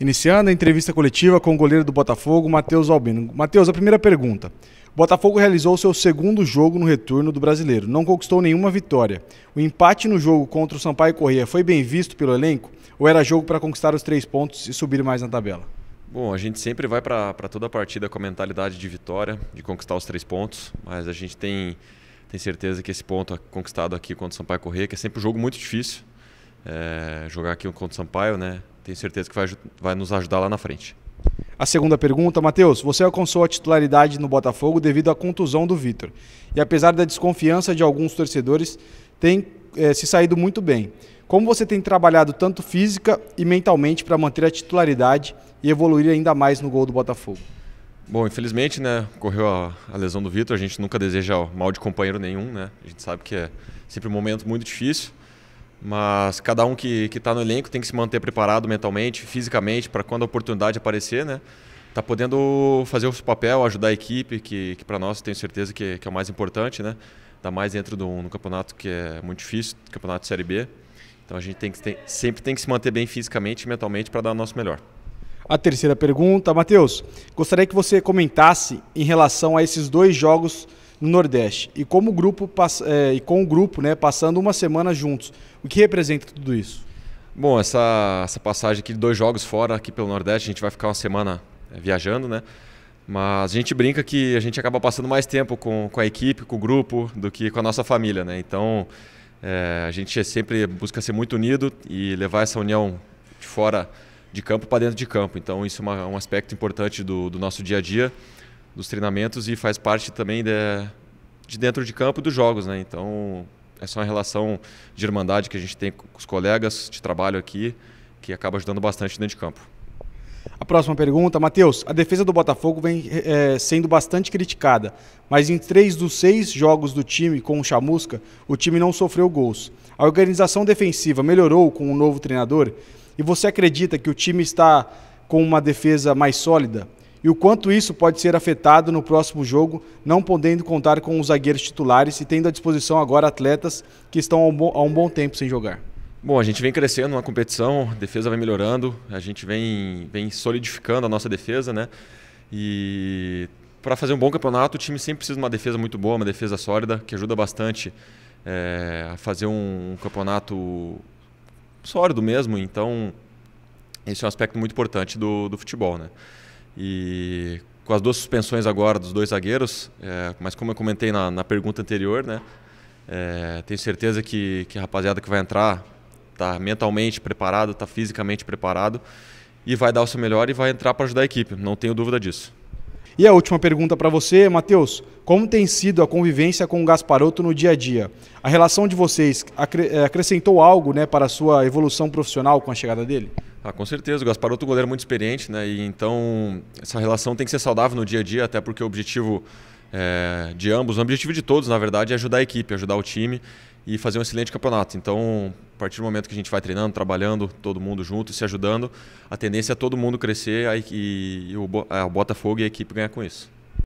Iniciando a entrevista coletiva com o goleiro do Botafogo, Matheus Albino. Matheus, a primeira pergunta. O Botafogo realizou seu segundo jogo no retorno do brasileiro. Não conquistou nenhuma vitória. O empate no jogo contra o Sampaio Corrêa foi bem visto pelo elenco ou era jogo para conquistar os três pontos e subir mais na tabela? Bom, a gente sempre vai para toda a partida com a mentalidade de vitória, de conquistar os três pontos, mas a gente tem, tem certeza que esse ponto é conquistado aqui contra o Sampaio Corrêa, que é sempre um jogo muito difícil, é, jogar aqui contra o Sampaio, né? tenho certeza que vai, vai nos ajudar lá na frente. A segunda pergunta, Matheus, você alcançou a titularidade no Botafogo devido à contusão do Vitor. E apesar da desconfiança de alguns torcedores, tem é, se saído muito bem. Como você tem trabalhado tanto física e mentalmente para manter a titularidade e evoluir ainda mais no gol do Botafogo? Bom, infelizmente, né, correu a, a lesão do Vitor. A gente nunca deseja mal de companheiro nenhum, né? A gente sabe que é sempre um momento muito difícil. Mas cada um que está no elenco tem que se manter preparado mentalmente, fisicamente, para quando a oportunidade aparecer, né? Tá podendo fazer o seu papel, ajudar a equipe, que, que para nós tenho certeza que, que, é o mais importante, né? Ainda mais dentro de um campeonato que é muito difícil, campeonato de Série B. Então a gente tem que, tem, sempre tem que se manter bem fisicamente e mentalmente para dar o nosso melhor. A terceira pergunta, Matheus, gostaria que você comentasse em relação a esses dois jogos no Nordeste e como grupo é, e com o grupo, né, passando uma semana juntos. O que representa tudo isso? Bom, essa, essa passagem aqui de dois jogos fora aqui pelo Nordeste, a gente vai ficar uma semana é, viajando, né? Mas a gente brinca que a gente acaba passando mais tempo com, com a equipe, com o grupo, do que com a nossa família, né? Então é, a gente sempre busca ser muito unido e levar essa união de fora de campo para dentro de campo. Então isso é uma, um aspecto importante do, do nosso dia a dia dos treinamentos e faz parte também de, de dentro de campo dos jogos, né? Então, essa é uma relação de irmandade que a gente tem com os colegas de trabalho aqui, que acaba ajudando bastante dentro de campo. A próxima pergunta, Matheus. A defesa do Botafogo vem é, sendo bastante criticada, mas em três dos seis jogos do time com o Chamusca, o time não sofreu gols. A organização defensiva melhorou com o novo treinador e você acredita que o time está com uma defesa mais sólida? e o quanto isso pode ser afetado no próximo jogo, não podendo contar com os zagueiros titulares e tendo à disposição agora atletas que estão há um bom tempo sem jogar? Bom, a gente vem crescendo na competição, a defesa vai melhorando, a gente vem, vem solidificando a nossa defesa, né? E para fazer um bom campeonato, o time sempre precisa de uma defesa muito boa, uma defesa sólida, que ajuda bastante é, a fazer um campeonato sólido mesmo. Então, esse é um aspecto muito importante do, do futebol, né? E com as duas suspensões agora dos dois zagueiros, é, mas como eu comentei na, na pergunta anterior, né, é, tenho certeza que, que a rapaziada que vai entrar está mentalmente preparado, está fisicamente preparado e vai dar o seu melhor e vai entrar para ajudar a equipe, não tenho dúvida disso. E a última pergunta para você, Matheus, como tem sido a convivência com o Gasparotto no dia a dia? A relação de vocês é, acrescentou algo né, para a sua evolução profissional com a chegada dele? Ah, com certeza. O Gaspar é um goleiro muito experiente, né? E então essa relação tem que ser saudável no dia a dia, até porque o objetivo é, de ambos, o objetivo de todos, na verdade, é ajudar a equipe, ajudar o time e fazer um excelente campeonato. Então, a partir do momento que a gente vai treinando, trabalhando, todo mundo junto e se ajudando, a tendência é todo mundo crescer e, e o, a, é, o Botafogo e a equipe ganhar com isso.